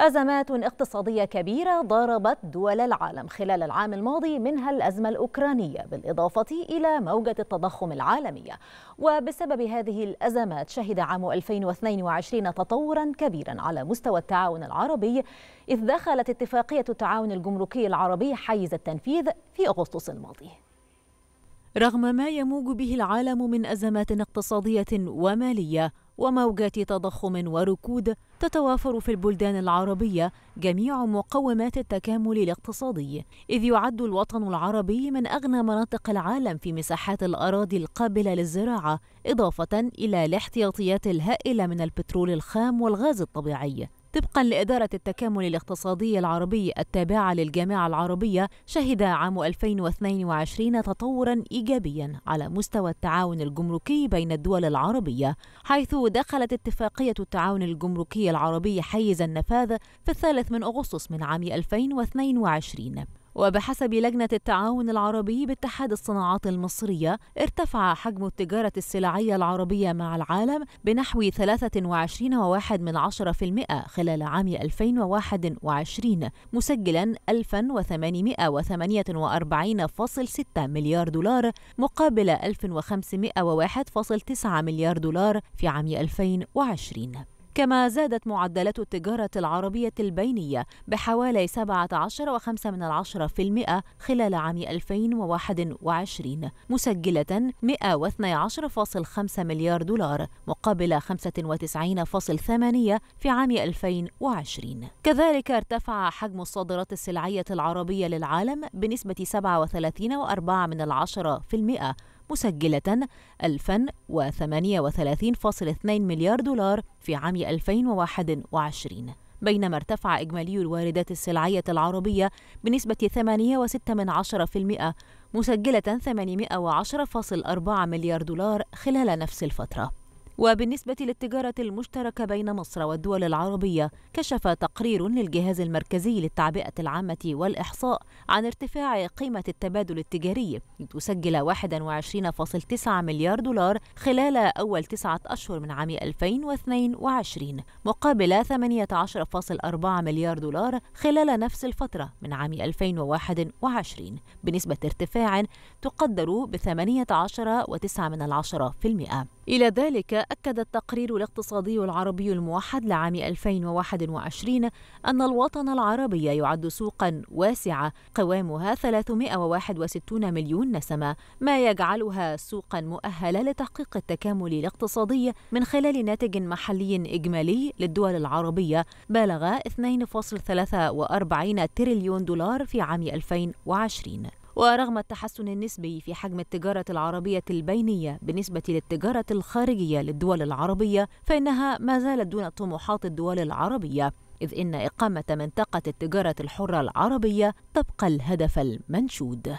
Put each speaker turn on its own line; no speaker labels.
أزمات اقتصادية كبيرة ضربت دول العالم خلال العام الماضي منها الأزمة الأوكرانية بالإضافة إلى موجة التضخم العالمية وبسبب هذه الأزمات شهد عام 2022 تطورا كبيرا على مستوى التعاون العربي إذ دخلت اتفاقية التعاون الجمركي العربي حيز التنفيذ في أغسطس الماضي رغم ما يموج به العالم من أزمات اقتصادية ومالية وموجات تضخم وركود تتوافر في البلدان العربية جميع مقومات التكامل الاقتصادي، إذ يعد الوطن العربي من أغنى مناطق العالم في مساحات الأراضي القابلة للزراعة، إضافة إلى الاحتياطيات الهائلة من البترول الخام والغاز الطبيعي. طبقا لإدارة التكامل الاقتصادي العربي التابعة للجامعة العربية شهد عام 2022 تطورا إيجابيا على مستوى التعاون الجمركي بين الدول العربية حيث دخلت اتفاقية التعاون الجمركي العربي حيز النفاذ في الثالث من أغسطس من عام 2022 وبحسب لجنة التعاون العربي باتحاد الصناعات المصرية ارتفع حجم التجارة السلعية العربية مع العالم بنحو 23.1 من خلال عام 2021 مسجلا 1848.6 مليار دولار مقابل 1501.9 مليار دولار في عام 2020 كما زادت معدلات التجارة العربية البينية بحوالي 17.5% خلال عام 2021 مسجلة 112.5 مليار دولار مقابل 95.8 في عام 2020 كذلك ارتفع حجم الصادرات السلعية العربية للعالم بنسبة 37.4% مسجلة 1038.2 مليار دولار في عام 2021 بينما ارتفع إجمالي الواردات السلعية العربية بنسبة 8.6% مسجلة 810.4 مليار دولار خلال نفس الفترة وبالنسبة للتجارة المشتركة بين مصر والدول العربية كشف تقرير للجهاز المركزي للتعبئة العامة والإحصاء عن ارتفاع قيمة التبادل التجاري لتسجل 21.9 مليار دولار خلال أول تسعة أشهر من عام 2022 مقابل 18.4 مليار دولار خلال نفس الفترة من عام 2021 بنسبة ارتفاع تقدر ب 18.9% إلى ذلك أكد التقرير الاقتصادي العربي الموحد لعام 2021 أن الوطن العربي يعد سوقا واسعة قوامها 361 مليون نسمة ما يجعلها سوقا مؤهلة لتحقيق التكامل الاقتصادي من خلال ناتج محلي إجمالي للدول العربية بلغ 2.43 تريليون دولار في عام 2020 ورغم التحسن النسبي في حجم التجارة العربية البينية بالنسبة للتجارة الخارجية للدول العربية فإنها ما زالت دون طموحات الدول العربية إذ إن إقامة منطقة التجارة الحرة العربية تبقى الهدف المنشود